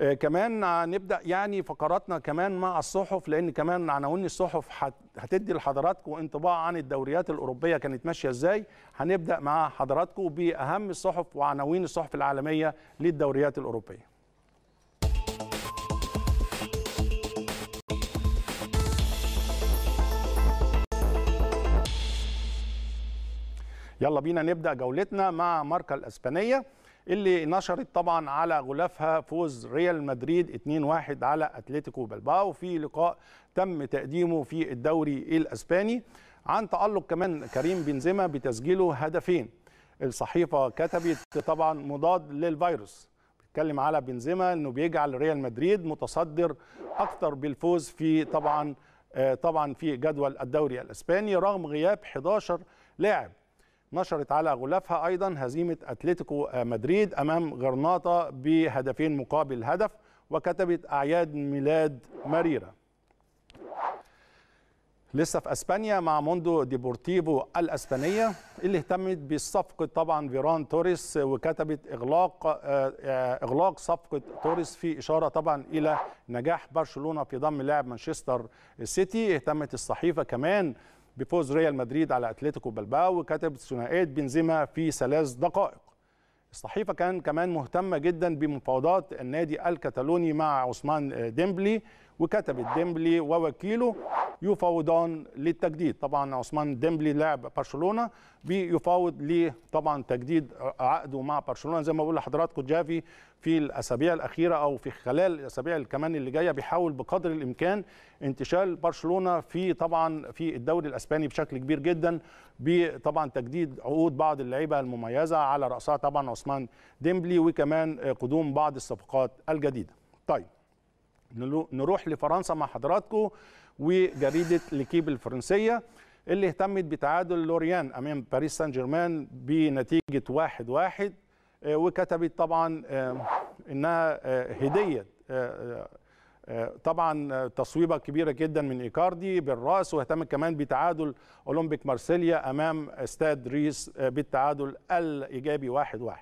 آه، كمان هنبدا يعني فقراتنا كمان مع الصحف لان كمان عناوين الصحف هتدي لحضراتكم انطباع عن الدوريات الاوروبيه كانت ماشيه ازاي هنبدا مع حضراتكم باهم الصحف وعناوين الصحف العالميه للدوريات الاوروبيه يلا بينا نبدا جولتنا مع ماركا الاسبانيه اللي نشرت طبعا على غلافها فوز ريال مدريد 2-1 على اتلتيكو بلباو في لقاء تم تقديمه في الدوري الاسباني عن تألق كمان كريم بنزيما بتسجيله هدفين الصحيفه كتبت طبعا مضاد للفيروس بيتكلم على بنزيما انه بيجعل ريال مدريد متصدر اكثر بالفوز في طبعا آه، طبعا في جدول الدوري الاسباني رغم غياب 11 لاعب نشرت على غلافها أيضا هزيمة أتلتيكو مدريد أمام غرناطة بهدفين مقابل هدف وكتبت أعياد ميلاد مريرة لسه في اسبانيا مع موندو ديبورتيفو الاسبانيه اللي اهتمت بصفقه طبعا فيران توريس وكتبت اغلاق آه، آه، اغلاق صفقه توريس في اشاره طبعا الى نجاح برشلونه في ضم لاعب مانشستر سيتي اهتمت الصحيفه كمان بفوز ريال مدريد على اتلتيكو بلباو وكتب ثنائيه بنزيما في ثلاث دقائق. الصحيفه كان كمان مهتمه جدا بمفاوضات النادي الكتالوني مع عثمان ديمبلي وكتبت ديمبلي ووكيله يفاوضان للتجديد طبعا عثمان ديمبلي لاعب برشلونه بيفاوض ل طبعا تجديد عقده مع برشلونه زي ما بقول لحضراتكم جافي في الاسابيع الاخيره او في خلال الاسابيع كمان اللي جايه بيحاول بقدر الامكان انتشال برشلونه في طبعا في الدوري الاسباني بشكل كبير جدا بطبعا تجديد عقود بعض اللعيبه المميزه على راسها طبعا عثمان ديمبلي وكمان قدوم بعض الصفقات الجديده. طيب نروح لفرنسا مع حضراتكم وجريده ليكيب الفرنسيه اللي اهتمت بتعادل لوريان امام باريس سان جيرمان بنتيجه 1 1 آه، وكتبت طبعا آه، انها آه، هديه طبعا تصويبه كبيره جدا من ايكاردي بالراس واهتمت كمان بتعادل اولمبيك مارسيليا امام استاد ريس بالتعادل الايجابي 1 1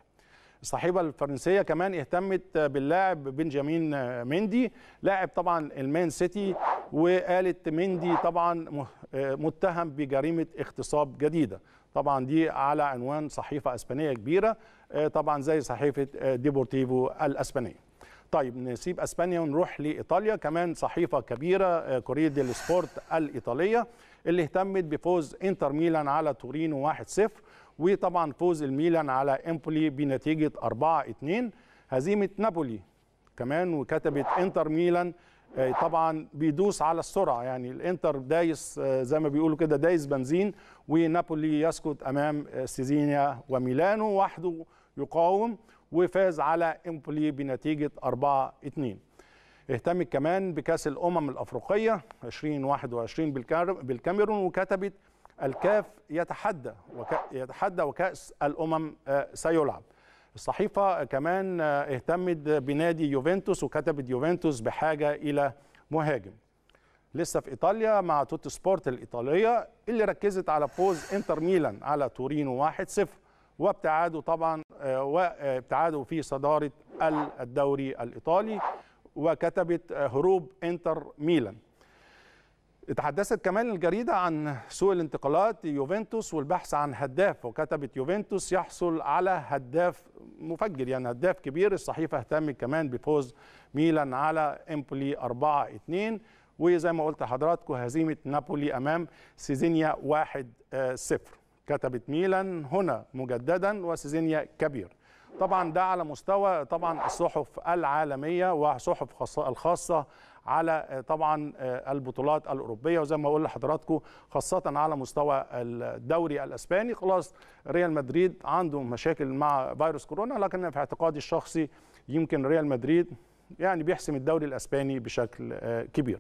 الصحيفه الفرنسيه كمان اهتمت باللاعب بنجامين مندي لاعب طبعا المان سيتي وقالت مندي طبعا متهم بجريمه اغتصاب جديده طبعا دي على عنوان صحيفه اسبانيه كبيره آه، طبعا زي صحيفه آه، ديبورتيفو الاسبانيه طيب نسيب اسبانيا ونروح لايطاليا كمان صحيفه كبيره آه، كوريه ديل سبورت الايطاليه اللي اهتمت بفوز انتر ميلان على تورينو 1-0 وطبعا فوز الميلان على امبولي بنتيجه 4-2 هزيمه نابولي كمان وكتبت انتر ميلان آه، طبعا بيدوس على السرعه يعني الانتر دايس آه، زي ما بيقولوا كده دايس بنزين ونابولي يسكت امام آه، سيزينيا وميلانو وحده يقاوم وفاز على امبولي بنتيجه 4 2 اهتمت كمان بكاس الامم الافريقيه 2021 بالكاميرون وكتبت الكاف يتحدى وكا يتحدى وكأس الأمم آه، سيلعب الصحيفة كمان آه، اهتمت بنادي يوفنتوس وكتبت يوفنتوس بحاجة إلى مهاجم لسه في إيطاليا مع توت سبورت الإيطالية اللي ركزت على فوز إنتر ميلان على تورينو 1-0 وابتعاده طبعا آه، وابتعاده في صدارة الدوري الإيطالي وكتبت هروب إنتر ميلان تحدثت كمان الجريدة عن سوء الانتقالات يوفنتوس والبحث عن هداف وكتبت يوفنتوس يحصل على هداف مفجر يعني هداف كبير الصحيفة اهتمت كمان بفوز ميلان على امبولي 4-2 وزي ما قلت لحضراتكم هزيمة نابولي أمام سيزينيا 1-0 كتبت ميلان هنا مجددا وسيزينيا كبير طبعا ده على مستوى طبعا الصحف العالمية وصحف الخاصة على آه، طبعا آه، البطولات الاوروبيه وزي ما اقول لحضراتكم خاصه على مستوى الدوري الاسباني خلاص ريال مدريد عنده مشاكل مع فيروس كورونا لكن في اعتقادي الشخصي يمكن ريال مدريد يعني بيحسم الدوري الاسباني بشكل آه، كبير